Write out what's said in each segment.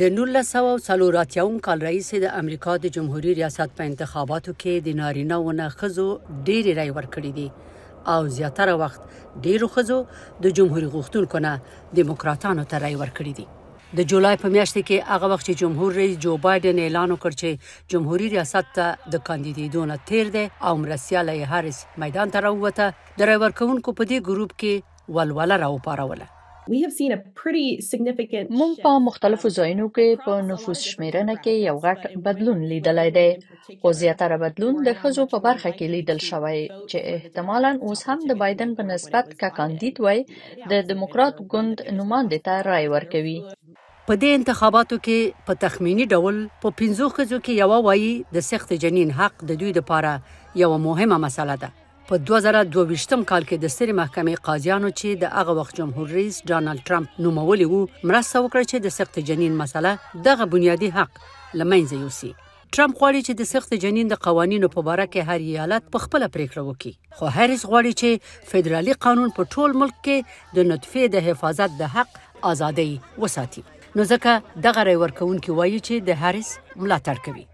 د 1940 کال رئیس د امریکا د جمهوریت ریاست په انتخاباتو کې د نارینه و نه خزو ډېری رای ورکړي دي او زیاتره وخت ډیرو خزو د جمهوریت غوښتونکو نه دیموکراتانو ته رای ورکړي دي د جولای په میاشت کې هغه وخت چې جمهور رئیس جو بایدن اعلان وکړ چې جمهوریت ریاست ته د کاندیدیدو نه تیر دی او مرسیاله هارس میدان ته راووته د رای ورکونکو په دې ګروپ کې ولوله راوپاروله موږ په مختلفو ځایونو کې په نفوس شمیرنه کې یو غټ بدلون لیدلی دی خو زیاتره بدلون د ښځو په برخه کې لیدل شوی چې احتمالا اوس هم د بایدن په نسبت که کاندید وای د دموکرات ګوند نوماندې ته رای ورکوي په دې انتخاباتو کې په تخمینی ډول په 15 خزو کې یو وایي د سخت جنین حق د دوی لپاره یو مهمه مسله ده په 2022م کال کې د سترې محکمې قاضیانو چې د هغه وخت جمهور رئیس ډانلډ ټرمپ نومولی وو مرسته وکړه چې د سخت جنین مسله دغه بنیادی حق لمنځه یوسي ټرمپ غواړي چې د سخت جنین د قوانینو په اړه کې هر ایالت په خپل پریکړه وکړي خو هریس غواړي چې فدرالي قانون په ټول ملک کې د نطفه د حفاظت د حق ازادي وساتي نو ځکه دغه رای ورکون کې وایي چې د هریس ملاتړ کوي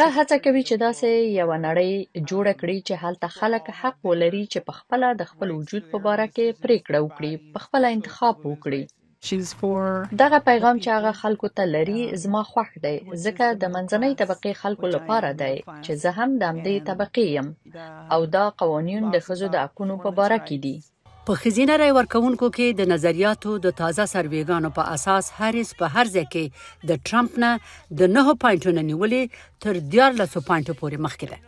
دا هڅه کوي چې داسې یوه نړۍ جوړه کړي چې هلته خلک حق ولري چې په خپل د خپل وجود په باره کې پریکړه وکړي په خپل انتخاب وکړي دغه پیغام چې هغه خلکو ته لري زما خوښ دی ځکه د منځنۍ طبقه خلکو لپاره دی چې زه هم د همدې طبقه یم او دا قوانین د خزو د حقونو په باره کې دي په خزینه رای ورکوونکو کې د نظریاتو د تازه سرویګانو په اساس هریس په هر ځای کې د ټرمپ نه د 9 پوینټونو نیولې تر 14 پوینټو پورې مخکې ده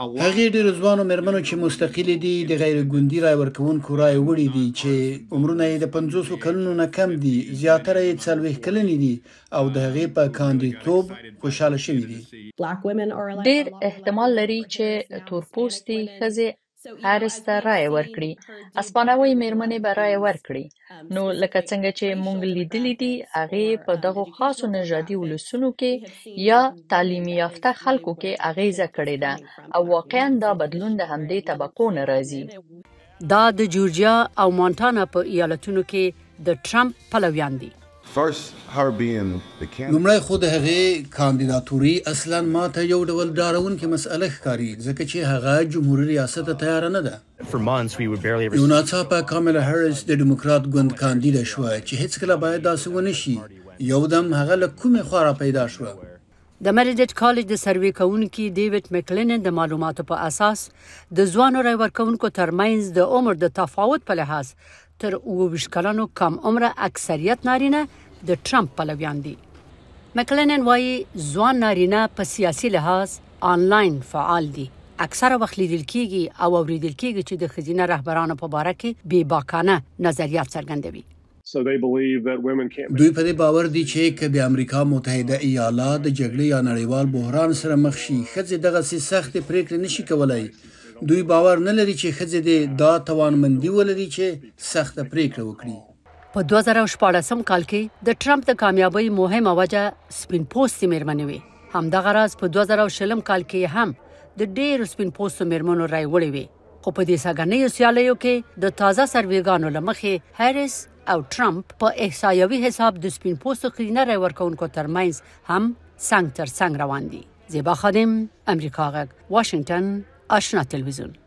هغه ډېر ځوانو مرمنو چې مستقلي دي د غیر ګوندی رای ورکوونکو رای وړي دي چې عمرونه یې د 500 کلونو نه کم دي زیاتره یې څلوي کلنې دي او د هغه په کاندیدټوب خوشاله شوي دي ډېر احتمال لري چې تورپوستي خزه هریس ته رایه ورکړي. هسپانوۍ مېرمنې به رایه ورکړي. نو لکه څنګه چې موږ لیدلی دي هغې په دغو خاصو نژادي ولسونو کې یا تعلیمي یافته خلکو کې اغیزه کړې ده او واقعا دا بدلون د همدې طبقو نه راځي. دا د جورجیا او مونټانا په ایالتونو کې د ټرمپ پلویان دي. لومړی خو د هغې کاندیداتوري اصلا ماته یو ډول ډارونکې مسله ښکاري ځکه چې هغه جمهور ریاست ته تیار نه ده یو ناڅاپه کاملا هریس د ډیموکرات ګوند کاندید شو چې هیڅ کله باید داسې ونه شي یو دم هغه له کومې خوا را پیدا شو د مریډټ کالج د سروې کونکي ډیوډ مکلنن د معلوماتو په اساس د ځوانو رای ورکونکو ترمنځ د عمر د تفاوت په لحاظ تر 20 کلونو کم عمره اکثریت نارینه د ټرمپ پلویان دي مکلنن وایي ځوان نارینه په سیاسي لحاظ آنلاین فعال دي اکثره وخت لیدل کیږي او اوریدل کیږي چې د خزینه رهبرانو په باره کې بې باکانه نظریات څرګندوي دوی په دې باور دي چې کله د امریکا متحده ایالات د جګړې یا نړیوال بحران سره مخ شي خځې دغه سي سخت پریکړې نشي کولای دوی باور نه لري چې خځې دا توانمندي ولري چې سخت پریکړه وکړي په 2014 کال کې د ټرمپ د کامیابی مهمه وجه سپین پوست میرمنې وي همدغه راز په 2020 کال کې هم د ډېر سپین پوست میرمنو رای وړي وي خو په دې ساګنې سیالیو کې د تازه سرویګانو لمخې هریس او ټرمپ په احصایوي حساب د سپین پوستو کلینر ورکونکو ترمنز هم څنګه تر څنګه روان دي زیبا خادم امریکا غږ واشنگتن آشنا تلویزیون